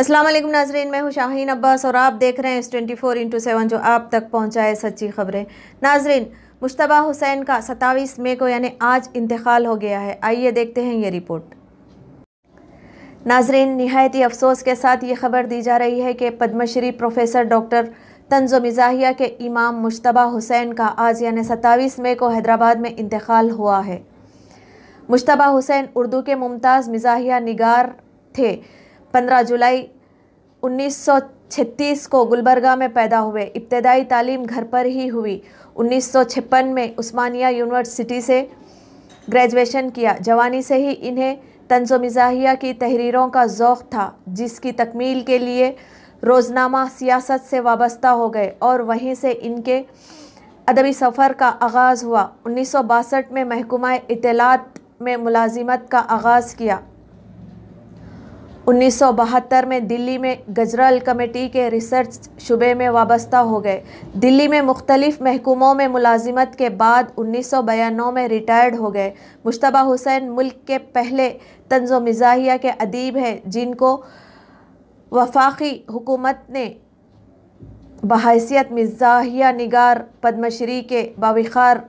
अस्सलाम वालेकुम नाजरीन मैं हूं शाहीन अब्बास और आप देख रहे हैं इस ट्वेंटी फोर इंटू सेवन जो आप तक पहुंचाए सच्ची खबरें नाजरीन मुश्तबा हुसैन का सत्ताईस मई को यानी आज इंतकाल हो गया है आइए देखते हैं ये रिपोर्ट नाजरीन नहायत ही अफसोस के साथ ये खबर दी जा रही है कि पद्मश्री प्रोफेसर डॉक्टर तंजो मिजाहिया के इमाम मुशतबा हुसैन का आज यानी सत्ताईस मई को हैदराबाद में इंतकाल हुआ है मुशतबा हुसैन उर्दू के मुमताज़ मिजाहिया निगार थे पंद्रह जुलाई 1936 को गुलबर्गा में पैदा हुए इब्तदाई तालीम घर पर ही हुई उन्नीस में उस्मानिया यूनिवर्सिटी से ग्रेजुएशन किया जवानी से ही इन्हें तंजो मिजाहिया की तहरीरों का जौक़ था जिसकी तकमील के लिए रोज़नामा सियासत से वाबस्ता हो गए और वहीं से इनके अदबी सफ़र का आगाज़ हुआ उन्नीस में महकमा इतलात में मुलाजिमत का आगाज़ किया 1972 में दिल्ली में गजरल कमेटी के रिसर्च शुबे में वाबस्ता हो गए दिल्ली में मुख्तलिफ महकुमों में मुलाजिमत के बाद 1992 में रिटायर्ड हो गए मुशतबा हुसैन मुल्क के पहले तंजो मिजाहिया के अदीब हैं जिनको वफाकी हुकूमत ने बहसीत मिजाहिया निगार पद्मश्री के बाविखार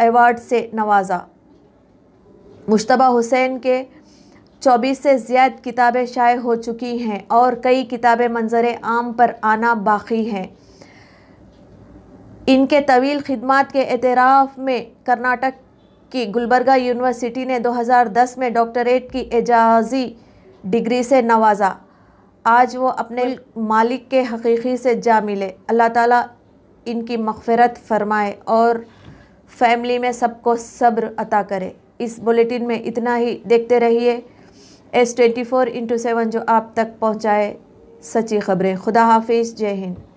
एवार्ड से नवाजा मुशतबा हुसैन के 24 से ज़्यादा किताबें शाये हो चुकी हैं और कई किताबें मंजर आम पर आना बाकी हैं इनके तवील खिदमत के अतराफ़ में कर्नाटक की गुलबर्गा यूनिवर्सिटी ने 2010 में डॉक्टरेट की एजाजी डिग्री से नवाजा आज वो अपने मालिक के हकीकी से जा मिले अल्लाह ताला इनकी मगफरत फरमाए और फैमिली में सबको सब्र अता करे इस बुलेटिन में इतना ही देखते रहिए S twenty four into seven जो आप तक पहुँचाए सच्ची ख़बरें खुदा हाफिज़ जय हिंद